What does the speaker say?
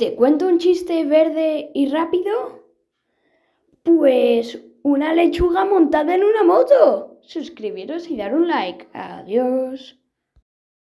¿Te cuento un chiste verde y rápido? Pues una lechuga montada en una moto. Suscribiros y dar un like. Adiós.